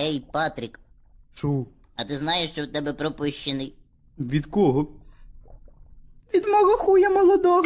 Ей, Патрік, Чу. а ти знаєш, що в тебе пропущений? Від кого? Від мого хуя молодого.